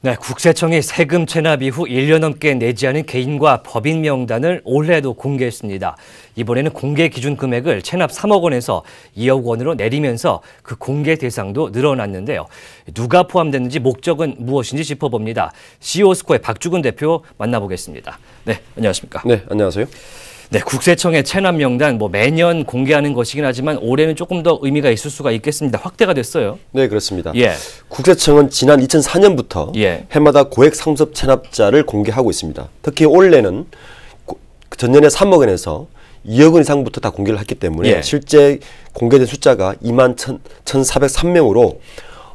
네, 국세청이 세금 체납 이후 1년 넘게 내지 않은 개인과 법인 명단을 올해도 공개했습니다. 이번에는 공개 기준 금액을 체납 3억 원에서 2억 원으로 내리면서 그 공개 대상도 늘어났는데요. 누가 포함됐는지 목적은 무엇인지 짚어봅니다. CEO스코의 박주근 대표 만나보겠습니다. 네, 안녕하십니까? 네, 안녕하세요. 네, 국세청의 체납 명단 뭐 매년 공개하는 것이긴 하지만 올해는 조금 더 의미가 있을 수가 있겠습니다. 확대가 됐어요. 네, 그렇습니다. 예. 국세청은 지난 2004년부터 예. 해마다 고액 상습 체납자를 공개하고 있습니다. 특히 올해는 그 전년에 3억 원에서 2억 원 이상부터 다 공개를 했기 때문에 예. 실제 공개된 숫자가 2만 1,403명으로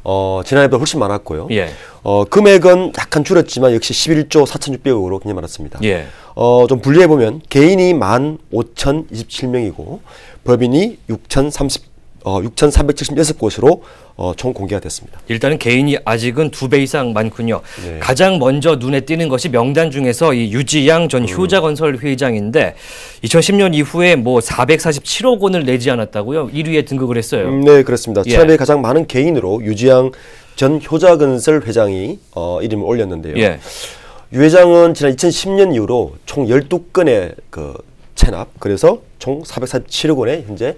어, 지난해보다 훨씬 많았고요. 예. 어, 금액은 약간 줄었지만 역시 11조 4,600억으로 굉장히 많았습니다. 예. 어, 좀 분리해보면 개인이 15,027명이고 법인이 6,030 어, 6,376곳으로 어, 총 공개가 됐습니다. 일단은 개인이 아직은 두 배 이상 많군요. 네. 가장 먼저 눈에 띄는 것이 명단 중에서 이 유지양 전 음. 효자건설 회장인데 2010년 이후에 뭐 447억 원을 내지 않았다고요? 1위에 등극을 했어요. 음, 네, 그렇습니다. 예. 최근에 가장 많은 개인으로 유지양 전 효자건설 회장이 어, 이름을 올렸는데요. 예. 유 회장은 지난 2010년 이후로 총 12건의 그 체납, 그래서 총 447억 원의 현재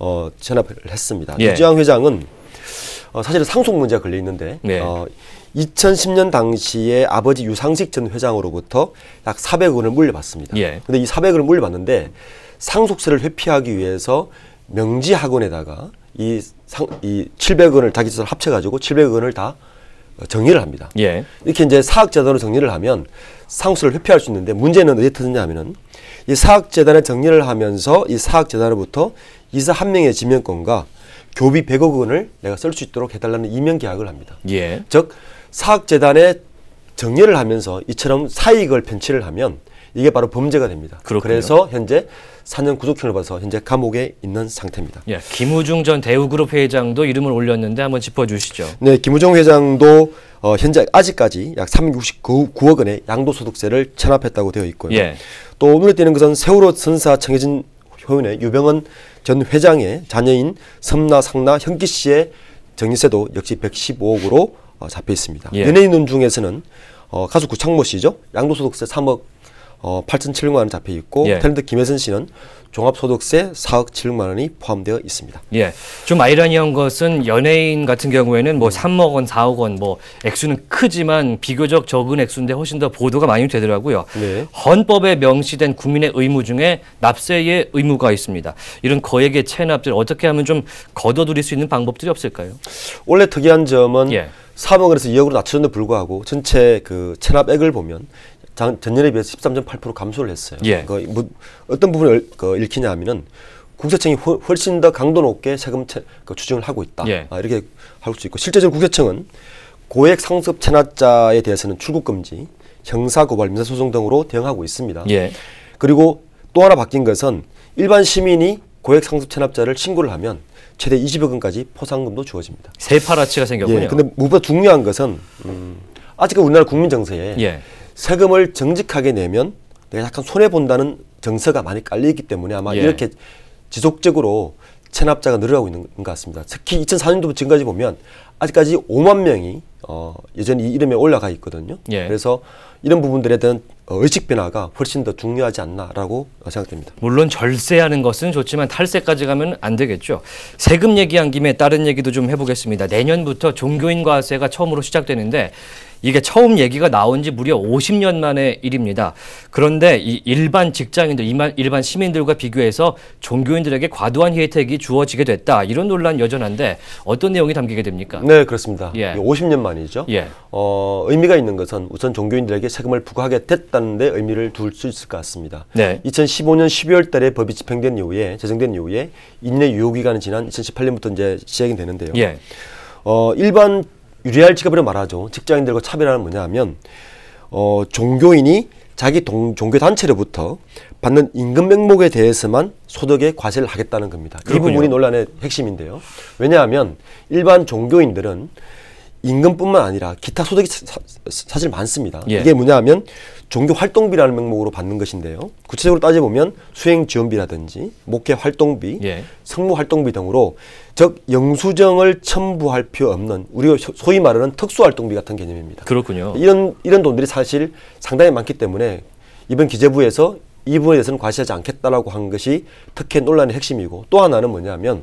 어, 제납을 했습니다. 예. 유지왕 회장은 어, 사실 상속 문제가 걸려 있는데 네. 어, 2010년 당시에 아버지 유상식 전 회장으로부터 약 400억 원을 물려받습니다. 예. 근데 이 400억 원을 물려받는데 상속세를 회피하기 위해서 명지 학원에다가 이, 상, 이 700원을 자기 스스 합쳐가지고 700원을 다 어, 정리를 합니다. 예. 이렇게 이제 사학재단으로 정리를 하면 상수를 회피할 수 있는데 문제는 어디에 터졌냐 하면은 이 사학재단에 정리를 하면서 이 사학재단으로부터 이사 한 명의 지명권과 교비 100억 원을 내가 쓸 수 있도록 해달라는 이명 계약을 합니다. 예. 즉 사학재단에 정리를 하면서 이처럼 사익을 편취를 하면 이게 바로 범죄가 됩니다. 그렇군요. 그래서 현재 4년 구속형을 받아서 현재 감옥에 있는 상태입니다. 예, 김우중 전 대우그룹 회장도 이름을 올렸는데 한번 짚어주시죠. 네, 김우중 회장도 어, 현재 아직까지 약 369억 원의 양도소득세를 체납했다고 되어 있고요. 예. 또 눈에 띄는 것은 세월호 선사 청해진 표현에 유병헌 전 회장의 자녀인 섬나 상나 현기 씨의 정리세도 역시 115억으로 어, 잡혀 있습니다. 예. 연예인 중에서는 어, 가수 구창모 씨죠. 양도소득세 3억 어, 8,700만 원 잡혀 있고 예. 탤런트 김혜선 씨는 종합소득세 4억 7만 원이 포함되어 있습니다. 예. 좀 아이러니한 것은 연예인 같은 경우에는 뭐 3억 원, 4억 원 뭐 액수는 크지만 비교적 적은 액수인데 훨씬 더 보도가 많이 되더라고요. 네. 헌법에 명시된 국민의 의무 중에 납세의 의무가 있습니다. 이런 거액의 체납들 어떻게 하면 좀 걷어들일 수 있는 방법들이 없을까요? 원래 특이한 점은 예. 3억에서 2억으로 낮춰는데 불구하고 전체 그 체납액을 보면 전년에 비해서 13.8% 감소를 했어요. 예. 그뭐 어떤 부분을 그 읽히냐 하면은 국세청이 훨씬 더 강도 높게 세금 채, 그 추징을 하고 있다. 예. 아, 이렇게 할 수 있고 실제적으로 국세청은 고액 상습 체납자에 대해서는 출국 금지, 형사 고발, 민사 소송 등으로 대응하고 있습니다. 예. 그리고 또 하나 바뀐 것은 일반 시민이 고액 상습 체납자를 신고를 하면 최대 20억 원까지 포상금도 주어집니다. 세파라치가 생겼군요. 예, 근데 무엇보다 중요한 것은 음, 아직까 우리나라 국민 정서에 예. 세금을 정직하게 내면 내가 약간 손해 본다는 정서가 많이 깔려있기 때문에 아마 예. 이렇게 지속적으로 체납자가 늘어나고 있는 것 같습니다. 특히 2004년도부터 지금까지 보면 아직까지 5만 명이 어, 여전히 이 이름에 올라가 있거든요. 예. 그래서 이런 부분들에 대한 어, 의식 변화가 훨씬 더 중요하지 않나라고 생각됩니다. 물론 절세하는 것은 좋지만 탈세까지 가면 안 되겠죠. 세금 얘기한 김에 다른 얘기도 좀 해보겠습니다. 내년부터 종교인과세가 처음으로 시작되는데 이게 처음 얘기가 나온 지 무려 50년 만의 일입니다. 그런데 이 일반 직장인들, 일반 시민들과 비교해서 종교인들에게 과도한 혜택이 주어지게 됐다. 이런 논란 여전한데 어떤 내용이 담기게 됩니까? 네, 그렇습니다. 예. 50년 만이죠. 예. 어, 의미가 있는 것은 우선 종교인들에게 세금을 부과하게 됐다. 시작는데 의미를 둘 수 있을 것 같습니다. 네. 2015년 12월 달에 법이 집행된 이후에 제정된 이후에 인내 유효 기간이 지난 2018년부터 이제 시행이 되는데요. 예. 어, 일반 유리할 직업이라 말하죠. 직장인들과 차별화는 뭐냐 하면 어, 종교인이 자기 동, 종교 단체로부터 받는 임금 명목에 대해서만 소득의 과세를 하겠다는 겁니다. 그렇군요. 이 부분이 논란의 핵심인데요. 왜냐하면 일반 종교인들은 임금뿐만 아니라 기타 소득이 사, 사실 많습니다. 예. 이게 뭐냐하면 종교 활동비라는 명목으로 받는 것인데요. 구체적으로 따져보면 수행 지원비라든지 목회 활동비, 예. 성무 활동비 등으로 즉 영수증을 첨부할 필요 없는 우리가 소위 말하는 특수 활동비 같은 개념입니다. 그렇군요. 이런 이런 돈들이 사실 상당히 많기 때문에 이번 기재부에서 이 부분에 대해서는 과시하지 않겠다라고 한 것이 특혜 논란의 핵심이고 또 하나는 뭐냐면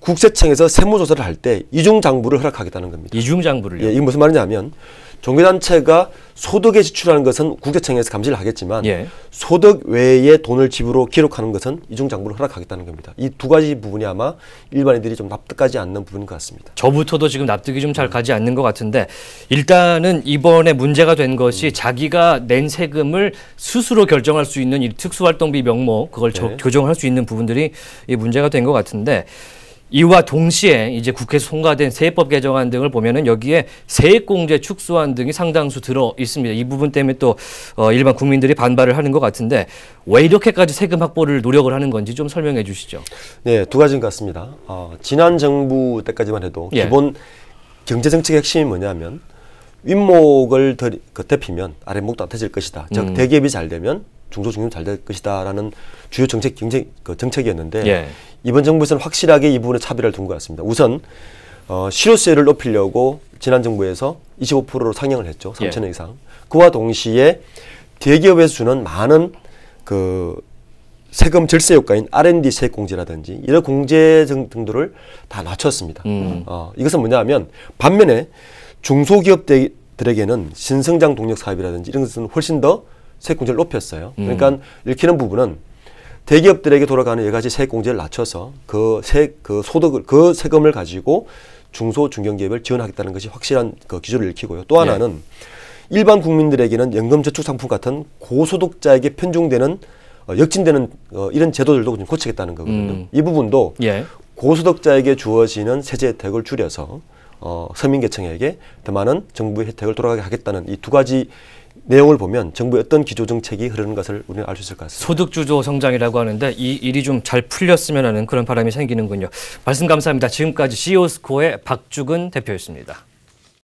국세청에서 세무조사를 할 때 이중장부를 허락하겠다는 겁니다. 이중장부를요? 예, 이게 무슨 말이냐 하면 종교단체가 소득에 지출하는 것은 국세청에서 감시를 하겠지만 예. 소득 외에 돈을 집으로 기록하는 것은 이중장부를 허락하겠다는 겁니다. 이 두 가지 부분이 아마 일반인들이 좀 납득하지 않는 부분인 것 같습니다. 저부터도 지금 납득이 좀 잘 가지 않는 것 같은데 일단은 이번에 문제가 된 것이 음. 자기가 낸 세금을 스스로 결정할 수 있는 특수활동비 명목 그걸 네. 저, 교정할 수 있는 부분들이 문제가 된 것 같은데 이와 동시에 이제 국회에서 통과된 세법 개정안 등을 보면은 여기에 세액공제 축소안 등이 상당수 들어 있습니다. 이 부분 때문에 또 어, 일반 국민들이 반발을 하는 것 같은데 왜 이렇게까지 세금 확보를 노력을 하는 건지 좀 설명해 주시죠. 네, 두 가지인 것 같습니다. 어, 지난 정부 때까지만 해도 예. 기본 경제 정책의 핵심이 뭐냐면 윗목을 덜, 그, 면 아랫목도 안태질 것이다. 즉 음. 대기업이 잘 되면 중소중견 잘될 것이다라는 주요 정책 경제 그 정책이었는데 예. 이번 정부에서는 확실하게 이 부분에 차별화를둔것 같습니다. 우선 어, 실효세를 높이려고 지난 정부에서 25%로 상향을 했죠. 3천 예. 원 이상. 그와 동시에 대기업에서 주는 많은 그 세금 절세 효과인 R&D 세액 공제라든지 이런 공제 등등들을 다 낮췄습니다. 음. 어, 이것은 뭐냐하면 반면에 중소기업들에게는 신성장 동력 사업이라든지 이런 것은 훨씬 더 세액 공제를 높였어요. 음. 그러니까 읽히는 부분은 대기업들에게 돌아가는 여러 가지 세액공제를 낮춰서 그 세그 그 소득을 그 세금을 가지고 중소 중견기업을 지원하겠다는 것이 확실한 그 기조를 읽히고요. 또 하나는 예. 일반 국민들에게는 연금저축상품 같은 고소득자에게 편중되는 어, 역진되는 어, 이런 제도들도 좀 고치겠다는 거거든요. 음. 이 부분도 예. 고소득자에게 주어지는 세제 혜택을 줄여서 어, 서민계층에게 더 많은 정부의 혜택을 돌아가게 하겠다는 이 두 가지 내용을 보면 정부의 어떤 기조 정책이 흐르는 것을 우리는 알 수 있을 것 같습니다. 소득 주도 성장이라고 하는데 이 일이 좀 잘 풀렸으면 하는 그런 바람이 생기는군요. 말씀 감사합니다. 지금까지 CEO 스코의 박주근 대표였습니다.